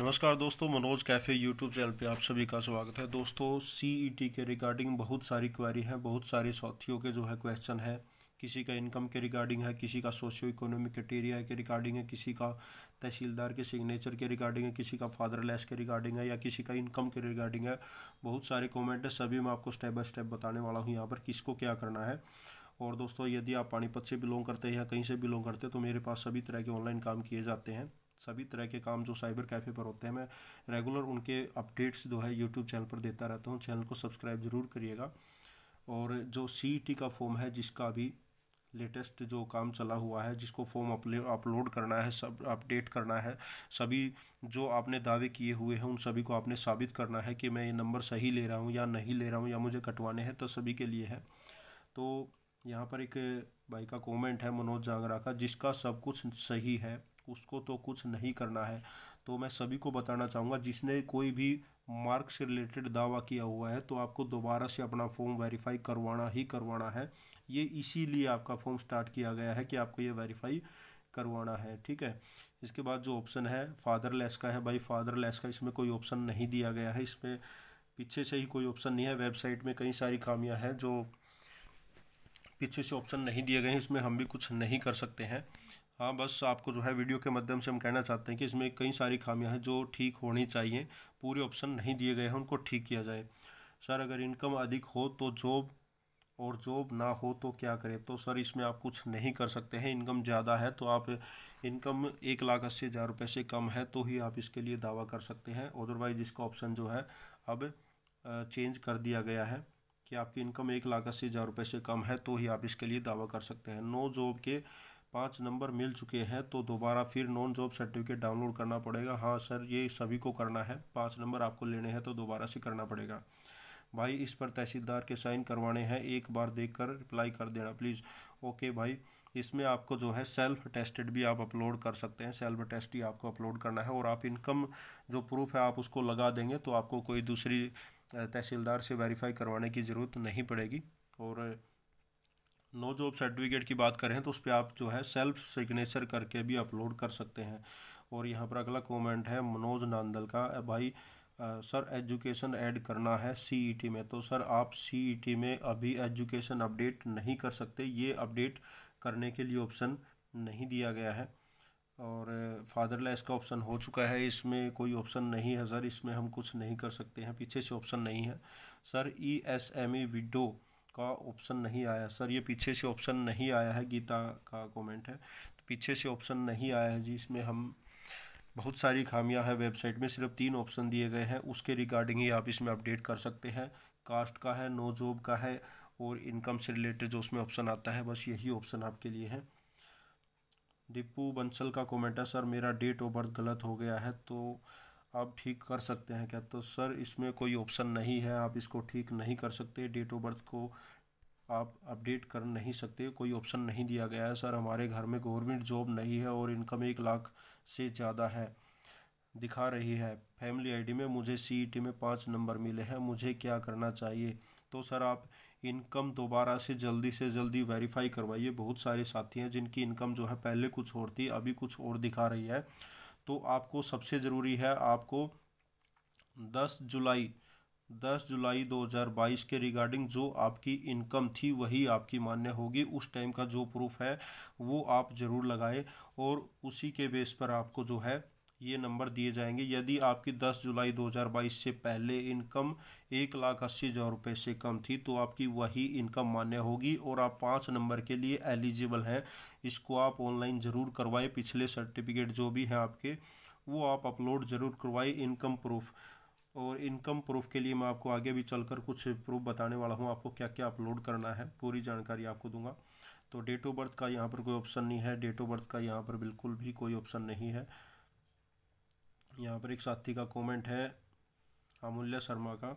नमस्कार दोस्तों Manoj cafe YouTube channel पे आप सभी का स्वागत है दोस्तों सीईटी e के रिगार्डिंग बहुत सारी क्वेरी है बहुत सारे साथियों के जो है क्वेश्चन है किसी का इनकम के रिगार्डिंग है किसी का सोशियो इकोनॉमिक क्राइटेरिया के रिगार्डिंग है किसी का तहसीलदार के सिग्नेचर के रिगार्डिंग है किसी का फादरलेस के रिगार्डिंग है या किसी का इनकम के रिगार्डिंग है बहुत सारे कॉमेंट है सभी मैं आपको स्टेप बाय स्टेप बताने वाला हूँ यहाँ पर किसको क्या करना है और दोस्तों यदि आप पानीपत से बिलोंग करते हैं या कहीं से बिलोंग करते हैं तो मेरे पास सभी तरह के ऑनलाइन काम किए जाते हैं सभी तरह के काम जो साइबर कैफ़े पर होते हैं मैं रेगुलर उनके अपडेट्स जो है यूट्यूब चैनल पर देता रहता हूँ चैनल को सब्सक्राइब ज़रूर करिएगा और जो सी e का फॉर्म है जिसका अभी लेटेस्ट जो काम चला हुआ है जिसको फॉर्म अपलोड करना है सब अपडेट करना है सभी जो आपने दावे किए हुए हैं उन सभी को आपने साबित करना है कि मैं ये नंबर सही ले रहा हूँ या नहीं ले रहा हूँ या मुझे कटवाने हैं तो सभी के लिए है तो यहाँ पर एक भाई का कमेंट है मनोज जागरा का जिसका सब कुछ सही है उसको तो कुछ नहीं करना है तो मैं सभी को बताना चाहूँगा जिसने कोई भी मार्क्स से रिलेटेड दावा किया हुआ है तो आपको दोबारा से अपना फॉर्म वेरीफाई करवाना ही करवाना है ये इसीलिए आपका फॉर्म स्टार्ट किया गया है कि आपको ये वेरीफाई करवाना है ठीक है इसके बाद जो ऑप्शन है फादर लेस का है भाई फादर लेस का इसमें कोई ऑप्शन नहीं दिया गया है इसमें पीछे से ही कोई ऑप्शन नहीं है वेबसाइट में कई सारी खामियां हैं जो पीछे से ऑप्शन नहीं दिए गए हैं इसमें हम भी कुछ नहीं कर सकते हैं हाँ बस आपको जो है वीडियो के माध्यम से हम कहना चाहते हैं कि इसमें कई सारी खामियां हैं जो ठीक होनी चाहिए पूरे ऑप्शन नहीं दिए गए हैं उनको ठीक किया जाए सर अगर इनकम अधिक हो तो जॉब और जॉब ना हो तो क्या करें तो सर इसमें आप कुछ नहीं कर सकते हैं इनकम ज़्यादा है तो आप इनकम एक लाख अस्सी हज़ार रुपये से कम है तो ही आप इसके लिए दावा कर सकते हैं अदरवाइज इसका ऑप्शन जो है अब चेंज कर दिया गया है कि आपकी इनकम एक लाख अस्सी हज़ार रुपये से कम है तो ही आप इसके लिए दावा कर सकते हैं नो जॉब के पाँच नंबर मिल चुके हैं तो दोबारा फिर नॉन जॉब सर्टिफिकेट डाउनलोड करना पड़ेगा हाँ सर ये सभी को करना है पाँच नंबर आपको लेने हैं तो दोबारा से करना पड़ेगा भाई इस पर तहसीलदार के साइन करवाने हैं एक बार देख कर रिप्लाई कर देना प्लीज़ ओके भाई इसमें आपको जो है सेल्फ टेस्टेड भी आप अपलोड कर सकते हैं सेल्फ टेस्ट ही आपको अपलोड करना है और आप इनकम जो प्रूफ है आप उसको लगा देंगे तो आपको कोई दूसरी तहसीलदार से वेरीफाई करवाने की ज़रूरत नहीं पड़ेगी और नो जॉब सर्टिफिकेट की बात करें तो उस पर आप जो है सेल्फ सिग्नेचर करके भी अपलोड कर सकते हैं और यहाँ पर अगला कमेंट है मनोज नांदल का भाई आ, सर एजुकेशन ऐड करना है सीईटी e में तो सर आप सीईटी e में अभी एजुकेशन अपडेट नहीं कर सकते ये अपडेट करने के लिए ऑप्शन नहीं दिया गया है और फादरलेस का ऑप्शन हो चुका है इसमें कोई ऑप्शन नहीं है सर इसमें हम कुछ नहीं कर सकते हैं पीछे से ऑप्शन नहीं है sir E S M E widow का ऑप्शन नहीं आया सर ये पीछे से ऑप्शन नहीं आया है गीता का कमेंट है तो पीछे से ऑप्शन नहीं आया है जी इसमें हम बहुत सारी खामियां हैं वेबसाइट में सिर्फ तीन ऑप्शन दिए गए हैं उसके रिगार्डिंग ही आप इसमें अपडेट कर सकते हैं कास्ट का है नो जॉब का है और इनकम से रिलेटेड जो उसमें ऑप्शन आता है बस यही ऑप्शन आपके लिए है दीपू बंसल का कॉमेंट है सर मेरा डेट ऑफ बर्थ गलत हो गया है तो आप ठीक कर सकते हैं क्या तो सर इसमें कोई ऑप्शन नहीं है आप इसको ठीक नहीं कर सकते डेट ऑफ बर्थ को आप अपडेट कर नहीं सकते कोई ऑप्शन नहीं दिया गया है सर हमारे घर में गवर्नमेंट जॉब नहीं है और इनकम एक लाख से ज़्यादा है दिखा रही है फैमिली आईडी में मुझे सीईटी e में पाँच नंबर मिले हैं मुझे क्या करना चाहिए तो सर आप इनकम दोबारा से जल्दी से जल्दी वेरीफाई करवाइए बहुत सारे साथी हैं जिनकी इनकम जो है पहले कुछ और थी अभी कुछ और दिखा रही है तो आपको सबसे ज़रूरी है आपको 10 जुलाई 10 जुलाई 2022 के रिगार्डिंग जो आपकी इनकम थी वही आपकी मान्य होगी उस टाइम का जो प्रूफ है वो आप ज़रूर लगाएं और उसी के बेस पर आपको जो है ये नंबर दिए जाएंगे यदि आपकी 10 जुलाई 2022 से पहले इनकम एक लाख अस्सी हज़ार रुपये से कम थी तो आपकी वही इनकम मान्य होगी और आप पाँच नंबर के लिए एलिजिबल हैं इसको आप ऑनलाइन ज़रूर करवाएं पिछले सर्टिफिकेट जो भी हैं आपके वो आप अपलोड ज़रूर करवाएं इनकम प्रूफ और इनकम प्रूफ के लिए मैं आपको आगे भी चलकर कुछ प्रूफ बताने वाला हूँ आपको क्या क्या अपलोड करना है पूरी जानकारी आपको दूंगा तो डेट ऑफ बर्थ का यहाँ पर कोई ऑप्शन नहीं है डेट ऑफ बर्थ का यहाँ पर बिल्कुल भी कोई ऑप्शन नहीं है यहाँ पर एक साथी का कमेंट है अमूल्य शर्मा का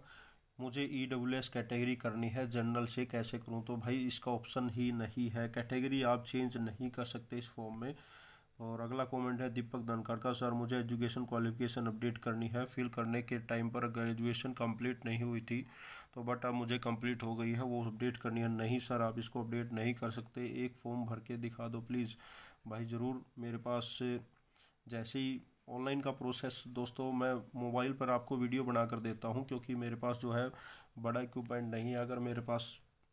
मुझे ई डब्ल्यू एस कैटेगरी करनी है जनरल से कैसे करूँ तो भाई इसका ऑप्शन ही नहीं है कैटेगरी आप चेंज नहीं कर सकते इस फॉर्म में और अगला कमेंट है दीपक धनखड़ का सर मुझे एजुकेशन क्वालिफिकेशन अपडेट करनी है फिल करने के टाइम पर ग्रेजुएशन कंप्लीट नहीं हुई थी तो बट अब मुझे कंप्लीट हो गई है वो अपडेट करनी है नहीं सर आप इसको अपडेट नहीं कर सकते एक फॉर्म भर के दिखा दो प्लीज़ भाई ज़रूर मेरे पास जैसे ही ऑनलाइन का प्रोसेस दोस्तों मैं मोबाइल पर आपको वीडियो बना कर देता हूँ क्योंकि मेरे पास जो है बड़ा इक्विपमेंट नहीं है अगर मेरे पास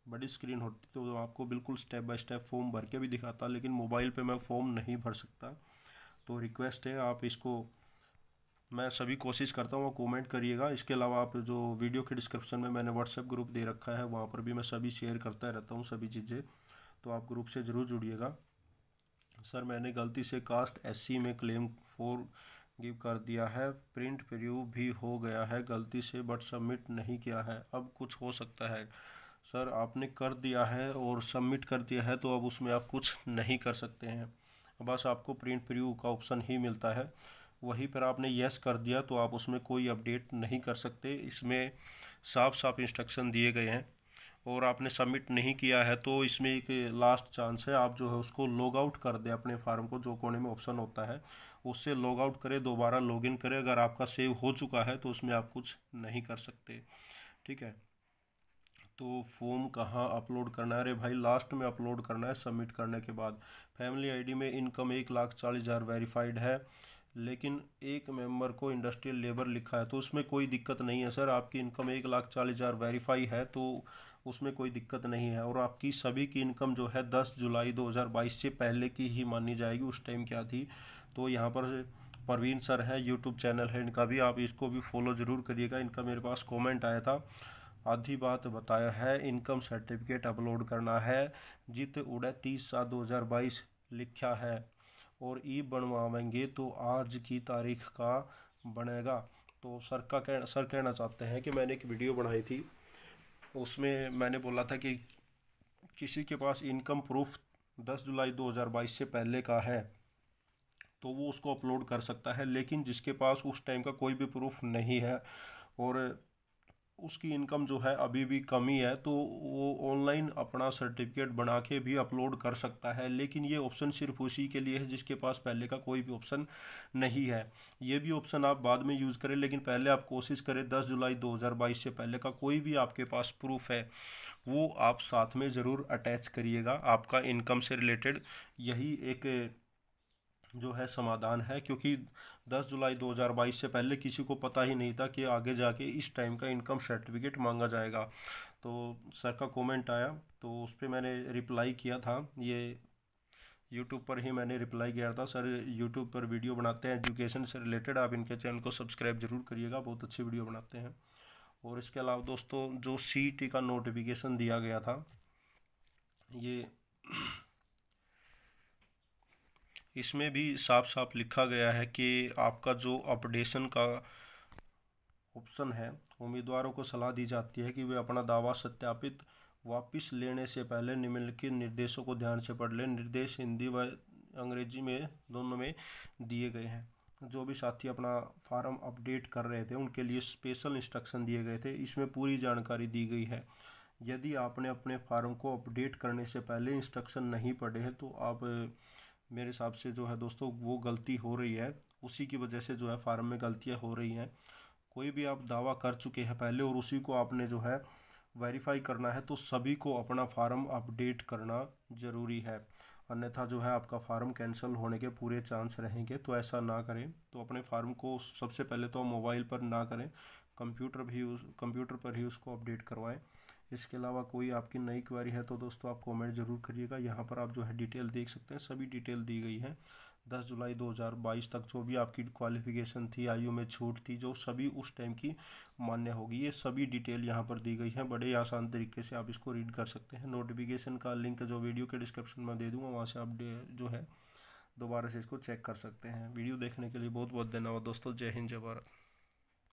बड़ी स्क्रीन होती तो आपको बिल्कुल स्टेप बाय स्टेप फॉर्म भर के भी दिखाता लेकिन मोबाइल पे मैं फॉर्म नहीं भर सकता तो रिक्वेस्ट है आप इसको मैं सभी कोशिश करता हूँ कमेंट करिएगा इसके अलावा आप जो वीडियो के डिस्क्रिप्शन में मैंने व्हाट्सएप ग्रुप दे रखा है वहाँ पर भी मैं सभी शेयर करता रहता हूँ सभी चीज़ें तो आप ग्रुप से ज़रूर जुड़िएगा सर मैंने गलती से कास्ट एससी में क्लेम फोर गिव कर दिया है प्रिंट प्रिव्यू भी हो गया है गलती से बट सबमिट नहीं किया है अब कुछ हो सकता है सर आपने कर दिया है और सबमिट कर दिया है तो अब उसमें आप कुछ नहीं कर सकते हैं बस आपको प्रिंट प्रिव्यू का ऑप्शन ही मिलता है वहीं पर आपने यस कर दिया तो आप उसमें कोई अपडेट नहीं कर सकते इसमें साफ साफ इंस्ट्रक्शन दिए गए हैं और आपने सबमिट नहीं किया है तो इसमें एक लास्ट चांस है आप जो है उसको लॉग आउट कर दें अपने फार्म को जो कोने में ऑप्शन होता है उससे लॉग आउट करें दोबारा लॉग इन करें अगर आपका सेव हो चुका है तो उसमें आप कुछ नहीं कर सकते ठीक है तो फॉर्म कहाँ अपलोड करना है अरे भाई लास्ट में अपलोड करना है सबमिट करने के बाद फैमिली आईडी में इनकम एक लाख चालीस हज़ार वेरीफाइड है लेकिन एक मेंबर को इंडस्ट्रियल लेबर लिखा है तो उसमें कोई दिक्कत नहीं है सर आपकी इनकम एक लाख चालीस हज़ार वेरीफाई है तो उसमें कोई दिक्कत नहीं है और आपकी सभी की इनकम जो है दस जुलाई 2022 से पहले की ही मानी जाएगी उस टाइम क्या थी तो यहाँ पर परवीन सर है यूट्यूब चैनल है इनका भी आप इसको भी फॉलो ज़रूर करिएगा इनका मेरे पास कॉमेंट आया था आधी बात बताया है इनकम सर्टिफिकेट अपलोड करना है जित उड़े तीस सात दो हज़ार बाईस लिखा है और ई बनवावेंगे तो आज की तारीख का बनेगा तो सर का कह सर कहना चाहते हैं कि मैंने एक वीडियो बनाई थी उसमें मैंने बोला था कि किसी के पास इनकम प्रूफ 10 जुलाई 2022 से पहले का है तो वो उसको अपलोड कर सकता है लेकिन जिसके पास उस टाइम का कोई भी प्रूफ नहीं है और उसकी इनकम जो है अभी भी कमी है तो वो ऑनलाइन अपना सर्टिफिकेट बना के भी अपलोड कर सकता है लेकिन ये ऑप्शन सिर्फ उसी के लिए है जिसके पास पहले का कोई भी ऑप्शन नहीं है ये भी ऑप्शन आप बाद में यूज़ करें लेकिन पहले आप कोशिश करें 10 जुलाई 2022 से पहले का कोई भी आपके पास प्रूफ है वो आप साथ में ज़रूर अटैच करिएगा आपका इनकम से रिलेटेड यही एक जो है समाधान है क्योंकि 10 जुलाई 2022 से पहले किसी को पता ही नहीं था कि आगे जाके इस टाइम का इनकम सर्टिफिकेट मांगा जाएगा तो सर का कमेंट आया तो उस पर मैंने रिप्लाई किया था ये यूट्यूब पर ही मैंने रिप्लाई किया था सर यूट्यूब पर वीडियो बनाते हैं एजुकेशन से रिलेटेड आप इनके चैनल को सब्सक्राइब जरूर करिएगा बहुत अच्छी वीडियो बनाते हैं और इसके अलावा दोस्तों जो सी का नोटिफिकेशन दिया गया था ये इसमें भी साफ साफ लिखा गया है कि आपका जो अपडेशन का ऑप्शन है उम्मीदवारों को सलाह दी जाती है कि वे अपना दावा सत्यापित वापस लेने से पहले निम्नलिखित निर्देशों को ध्यान से पढ़ लें निर्देश हिंदी व अंग्रेजी में दोनों में दिए गए हैं जो भी साथी अपना फार्म अपडेट कर रहे थे उनके लिए स्पेशल इंस्ट्रक्शन दिए गए थे इसमें पूरी जानकारी दी गई है यदि आपने अपने फार्म को अपडेट करने से पहले इंस्ट्रक्शन नहीं पढ़े हैं तो आप मेरे हिसाब से जो है दोस्तों वो गलती हो रही है उसी की वजह से जो है फार्म में गलतियाँ हो रही हैं कोई भी आप दावा कर चुके हैं पहले और उसी को आपने जो है वेरीफाई करना है तो सभी को अपना फार्म अपडेट करना ज़रूरी है अन्यथा जो है आपका फार्म कैंसिल होने के पूरे चांस रहेंगे तो ऐसा ना करें तो अपने फार्म को सबसे पहले तो मोबाइल पर ना करें कंप्यूटर भी कंप्यूटर पर ही उसको अपडेट करवाएं इसके अलावा कोई आपकी नई क्वेरी है तो दोस्तों आप कमेंट जरूर करिएगा यहाँ पर आप जो है डिटेल देख सकते हैं सभी डिटेल दी गई है दस जुलाई 2022 तक जो भी आपकी क्वालिफिकेशन थी आयु में छूट थी जो सभी उस टाइम की मान्य होगी ये सभी डिटेल यहाँ पर दी गई है बड़े आसान तरीके से आप इसको रीड कर सकते हैं नोटिफिकेशन का लिंक जो वीडियो के डिस्क्रिप्शन में दे दूँगा वहाँ से आप जो है दोबारा से इसको चेक कर सकते हैं वीडियो देखने के लिए बहुत बहुत धन्यवाद दोस्तों जय हिंद जय भारत